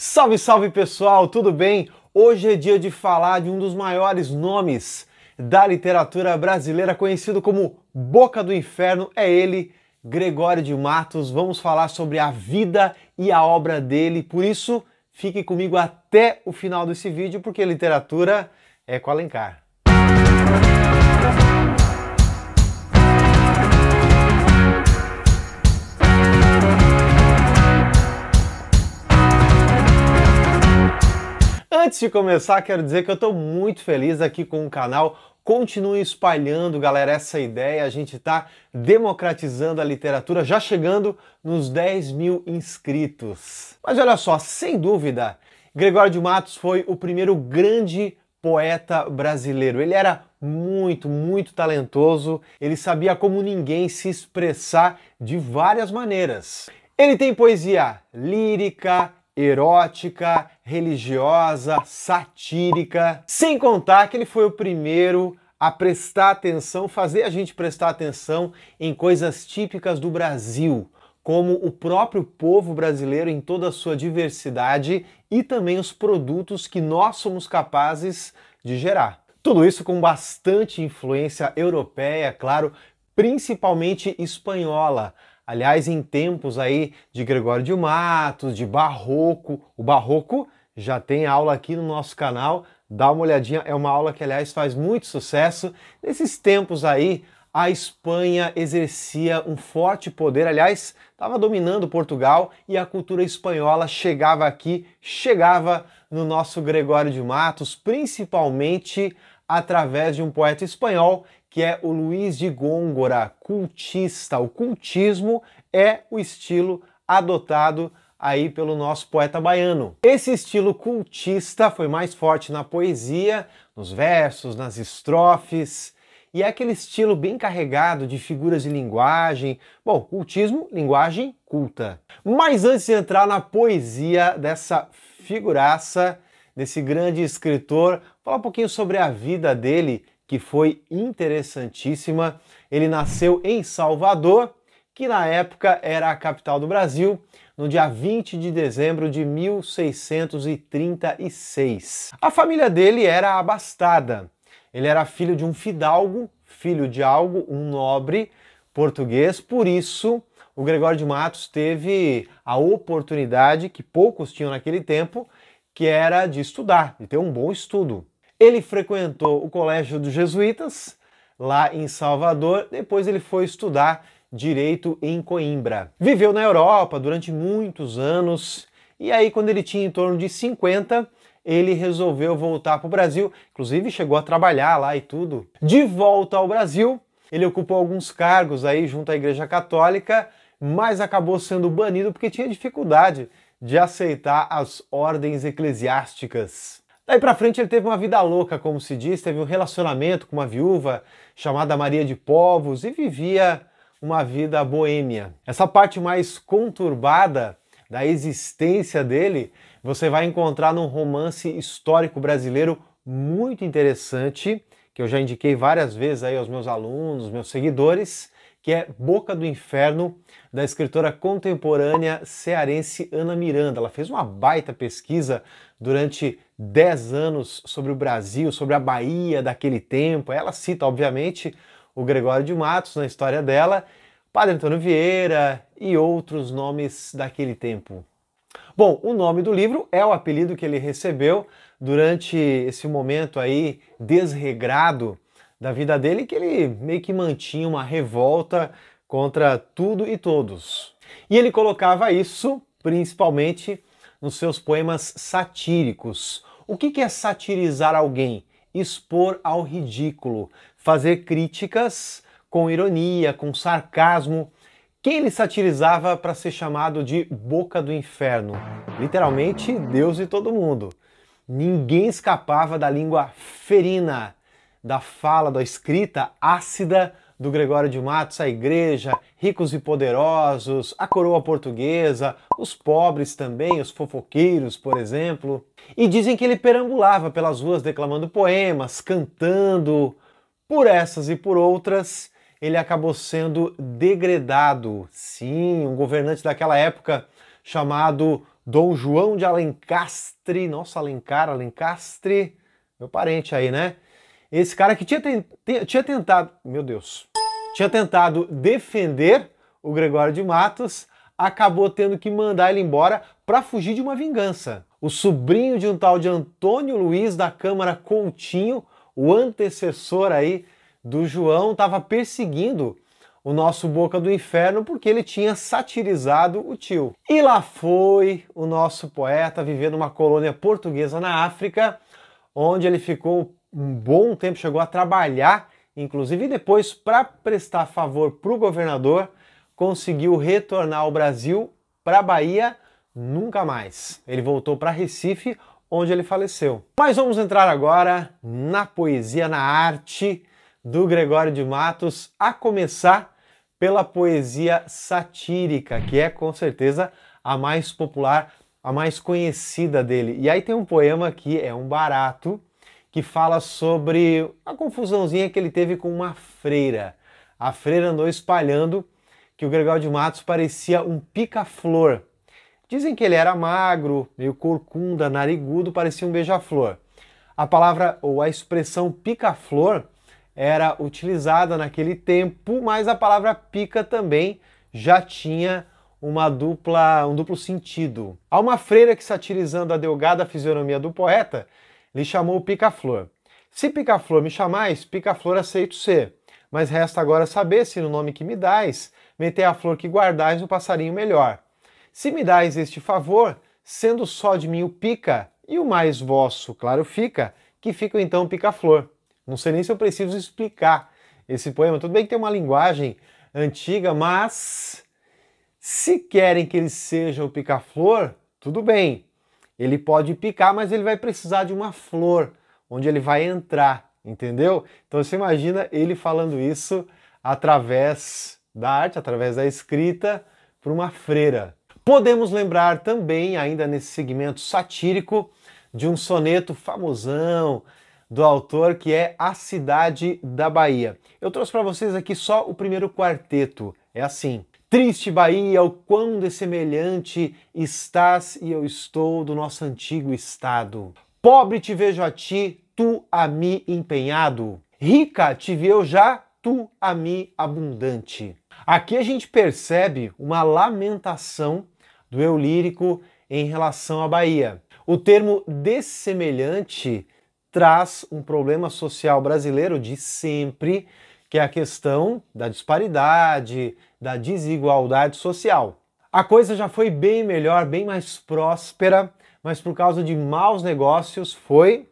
Salve, salve pessoal, tudo bem? Hoje é dia de falar de um dos maiores nomes da literatura brasileira, conhecido como Boca do Inferno, é ele, Gregório de Matos. Vamos falar sobre a vida e a obra dele, por isso fique comigo até o final desse vídeo, porque literatura é com Alencar. Música Antes de começar, quero dizer que eu estou muito feliz aqui com o canal. Continue espalhando, galera, essa ideia. A gente está democratizando a literatura, já chegando nos 10 mil inscritos. Mas olha só, sem dúvida, Gregório de Matos foi o primeiro grande poeta brasileiro. Ele era muito, muito talentoso, ele sabia como ninguém se expressar de várias maneiras. Ele tem poesia lírica, erótica, religiosa, satírica. Sem contar que ele foi o primeiro a prestar atenção, fazer a gente prestar atenção em coisas típicas do Brasil, como o próprio povo brasileiro em toda a sua diversidade e também os produtos que nós somos capazes de gerar. Tudo isso com bastante influência europeia, claro, principalmente espanhola, Aliás, em tempos aí de Gregório de Matos, de Barroco, o Barroco já tem aula aqui no nosso canal, dá uma olhadinha, é uma aula que aliás faz muito sucesso. Nesses tempos aí, a Espanha exercia um forte poder, aliás, estava dominando Portugal e a cultura espanhola chegava aqui, chegava no nosso Gregório de Matos, principalmente através de um poeta espanhol que é o Luiz de Gôngora, cultista. O cultismo é o estilo adotado aí pelo nosso poeta baiano. Esse estilo cultista foi mais forte na poesia, nos versos, nas estrofes, e é aquele estilo bem carregado de figuras de linguagem. Bom, cultismo, linguagem culta. Mas antes de entrar na poesia dessa figuraça, desse grande escritor, falar um pouquinho sobre a vida dele que foi interessantíssima. Ele nasceu em Salvador, que na época era a capital do Brasil, no dia 20 de dezembro de 1636. A família dele era abastada. Ele era filho de um fidalgo, filho de algo, um nobre português, por isso o Gregório de Matos teve a oportunidade que poucos tinham naquele tempo, que era de estudar, de ter um bom estudo. Ele frequentou o Colégio dos Jesuítas, lá em Salvador, depois ele foi estudar direito em Coimbra. Viveu na Europa durante muitos anos e aí quando ele tinha em torno de 50, ele resolveu voltar para o Brasil, inclusive chegou a trabalhar lá e tudo. De volta ao Brasil, ele ocupou alguns cargos aí junto à Igreja Católica, mas acabou sendo banido porque tinha dificuldade de aceitar as ordens eclesiásticas. Daí para frente ele teve uma vida louca, como se diz, teve um relacionamento com uma viúva chamada Maria de Povos e vivia uma vida boêmia. Essa parte mais conturbada da existência dele você vai encontrar num romance histórico brasileiro muito interessante que eu já indiquei várias vezes aí aos meus alunos, meus seguidores, que é Boca do Inferno, da escritora contemporânea cearense Ana Miranda. Ela fez uma baita pesquisa durante 10 anos sobre o Brasil, sobre a Bahia daquele tempo. Ela cita, obviamente, o Gregório de Matos na história dela, Padre Antônio Vieira e outros nomes daquele tempo. Bom, o nome do livro é o apelido que ele recebeu durante esse momento aí desregrado da vida dele que ele meio que mantinha uma revolta contra tudo e todos. E ele colocava isso principalmente nos seus poemas satíricos. O que é satirizar alguém? Expor ao ridículo, fazer críticas com ironia, com sarcasmo. Quem ele satirizava para ser chamado de boca do inferno? Literalmente, Deus e todo mundo. Ninguém escapava da língua ferina da fala, da escrita ácida do Gregório de Matos, a igreja, ricos e poderosos, a coroa portuguesa, os pobres também, os fofoqueiros, por exemplo. E dizem que ele perambulava pelas ruas declamando poemas, cantando. Por essas e por outras, ele acabou sendo degradado. Sim, um governante daquela época chamado Dom João de Alencastre. Nossa, Alencar, Alencastre, meu parente aí, né? Esse cara que tinha, tinha tentado, meu Deus, tinha tentado defender o Gregório de Matos, acabou tendo que mandar ele embora para fugir de uma vingança. O sobrinho de um tal de Antônio Luiz da Câmara Coutinho, o antecessor aí do João, estava perseguindo o nosso Boca do Inferno porque ele tinha satirizado o tio. E lá foi o nosso poeta vivendo uma colônia portuguesa na África, onde ele ficou um bom tempo, chegou a trabalhar, inclusive e depois, para prestar favor para o governador, conseguiu retornar ao Brasil, para a Bahia, nunca mais. Ele voltou para Recife, onde ele faleceu. Mas vamos entrar agora na poesia, na arte do Gregório de Matos, a começar pela poesia satírica, que é com certeza a mais popular, a mais conhecida dele. E aí tem um poema que é um barato, que fala sobre a confusãozinha que ele teve com uma freira. A freira andou espalhando que o Gregório de Matos parecia um pica-flor. Dizem que ele era magro, meio corcunda, narigudo, parecia um beija-flor. A palavra ou a expressão pica-flor era utilizada naquele tempo, mas a palavra pica também já tinha uma dupla, um duplo sentido. Há uma freira que satirizando a delgada fisionomia do poeta lhe chamou o Pica-Flor. Se Pica-Flor me chamais, Pica-Flor aceito ser. Mas resta agora saber se no nome que me dais, meter a flor que guardais o passarinho melhor. Se me dais este favor, sendo só de mim o pica, e o mais vosso, claro, fica, que fica então pica-flor. Não sei nem se eu preciso explicar esse poema. Tudo bem que tem uma linguagem antiga, mas se querem que ele seja o pica-flor, tudo bem. Ele pode picar, mas ele vai precisar de uma flor onde ele vai entrar, entendeu? Então você imagina ele falando isso através da arte, através da escrita, para uma freira. Podemos lembrar também, ainda nesse segmento satírico, de um soneto famosão do autor que é A Cidade da Bahia. Eu trouxe para vocês aqui só o primeiro quarteto. É assim: Triste Bahia, o quão dessemelhante estás e eu estou do nosso antigo estado. Pobre te vejo a ti, tu a mim empenhado. Rica te vi eu já, tu a mim abundante. Aqui a gente percebe uma lamentação do eu lírico em relação à Bahia. O termo dessemelhante traz um problema social brasileiro de sempre que é a questão da disparidade, da desigualdade social. A coisa já foi bem melhor, bem mais próspera, mas por causa de maus negócios foi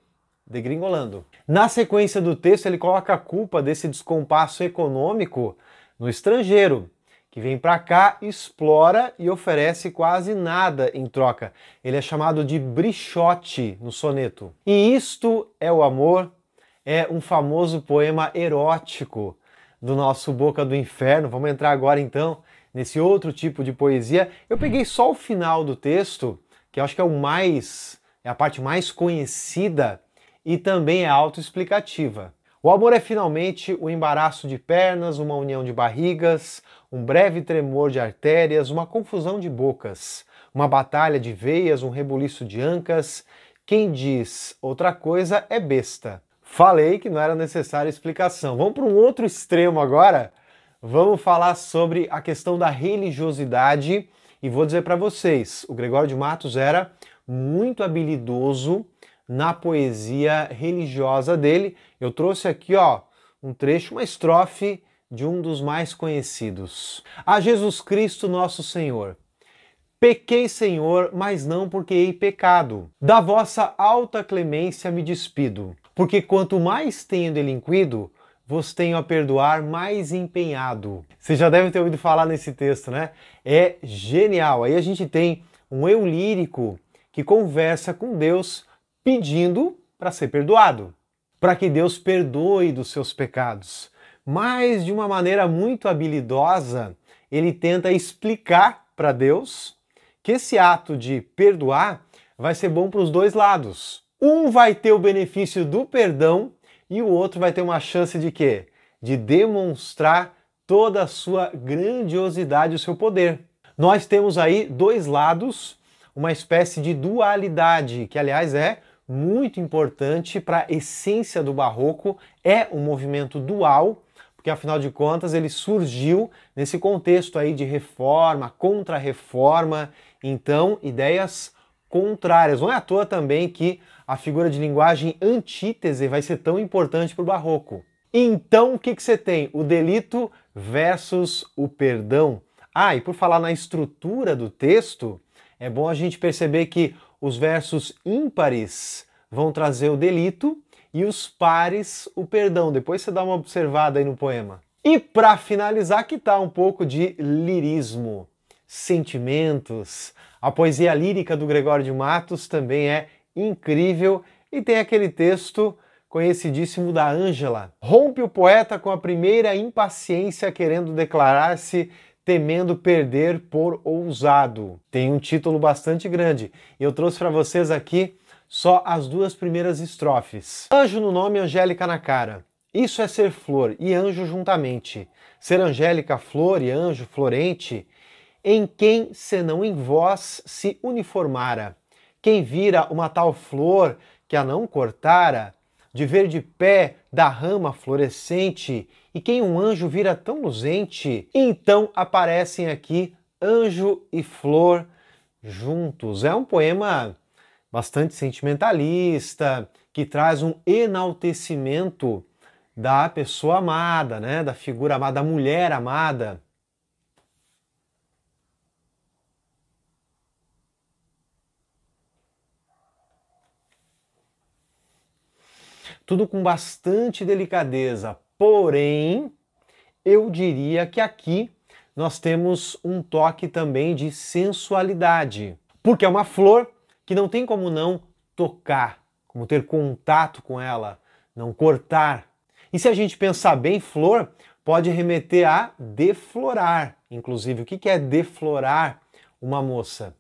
degringolando. Na sequência do texto, ele coloca a culpa desse descompasso econômico no estrangeiro, que vem para cá, explora e oferece quase nada em troca. Ele é chamado de brichote no soneto. E isto é o amor é um famoso poema erótico do nosso Boca do Inferno. Vamos entrar agora então nesse outro tipo de poesia. Eu peguei só o final do texto, que eu acho que é o mais é a parte mais conhecida e também é autoexplicativa. O amor é finalmente o embaraço de pernas, uma união de barrigas, um breve tremor de artérias, uma confusão de bocas, uma batalha de veias, um rebuliço de ancas. Quem diz outra coisa é besta. Falei que não era necessária explicação. Vamos para um outro extremo agora. Vamos falar sobre a questão da religiosidade e vou dizer para vocês, o Gregório de Matos era muito habilidoso na poesia religiosa dele. Eu trouxe aqui, ó, um trecho, uma estrofe de um dos mais conhecidos. A Jesus Cristo nosso Senhor, Pequei, Senhor, mas não porque hei pecado. Da vossa alta clemência me despido. Porque quanto mais tenho delinquido, vos tenho a perdoar mais empenhado. Você já deve ter ouvido falar nesse texto, né? É genial. Aí a gente tem um eu lírico que conversa com Deus pedindo para ser perdoado, para que Deus perdoe dos seus pecados. Mas de uma maneira muito habilidosa, ele tenta explicar para Deus que esse ato de perdoar vai ser bom para os dois lados. Um vai ter o benefício do perdão e o outro vai ter uma chance de quê? De demonstrar toda a sua grandiosidade, o seu poder. Nós temos aí dois lados, uma espécie de dualidade, que aliás é muito importante para a essência do barroco, é um movimento dual, porque afinal de contas ele surgiu nesse contexto aí de reforma, contra-reforma, então ideias contrárias. Não é à toa também que a figura de linguagem antítese vai ser tão importante para o barroco. Então, o que, que você tem? O delito versus o perdão. Ah, e por falar na estrutura do texto, é bom a gente perceber que os versos ímpares vão trazer o delito e os pares o perdão. Depois você dá uma observada aí no poema. E para finalizar, que tá um pouco de lirismo, sentimentos? A poesia lírica do Gregório de Matos também é incrível e tem aquele texto conhecidíssimo da Ângela. Rompe o poeta com a primeira impaciência querendo declarar-se temendo perder por ousado. Tem um título bastante grande. Eu trouxe para vocês aqui só as duas primeiras estrofes. Anjo no nome, Angélica na cara. Isso é ser flor e anjo juntamente. Ser Angélica flor e anjo florente, em quem senão em vós se uniformara. Quem vira uma tal flor que a não cortara, de verde pé da rama florescente, e quem um anjo vira tão luzente, então aparecem aqui anjo e flor juntos. É um poema bastante sentimentalista, que traz um enaltecimento da pessoa amada, né, da figura amada, da mulher amada. tudo com bastante delicadeza. Porém, eu diria que aqui nós temos um toque também de sensualidade, porque é uma flor que não tem como não tocar, como ter contato com ela, não cortar. E se a gente pensar bem, flor pode remeter a deflorar, inclusive. O que é deflorar uma moça?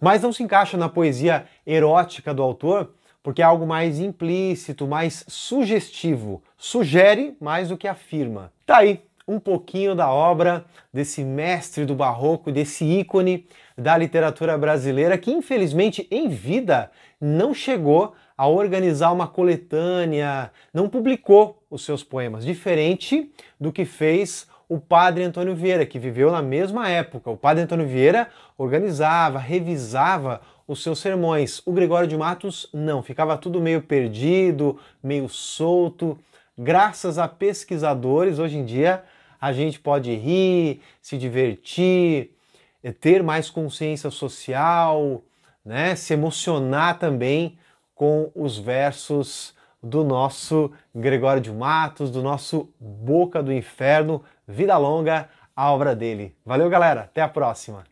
Mas não se encaixa na poesia erótica do autor, porque é algo mais implícito, mais sugestivo. Sugere mais do que afirma. Tá aí um pouquinho da obra desse mestre do barroco, desse ícone da literatura brasileira que infelizmente em vida não chegou a organizar uma coletânea, não publicou os seus poemas, diferente do que fez o padre Antônio Vieira, que viveu na mesma época. O padre Antônio Vieira organizava, revisava os seus sermões. O Gregório de Matos não, ficava tudo meio perdido, meio solto. Graças a pesquisadores, hoje em dia a gente pode rir, se divertir, eh, ter mais consciência social, né? se emocionar também com os versos do nosso Gregório de Matos, do nosso Boca do Inferno. Vida longa a obra dele. Valeu, galera. Até a próxima.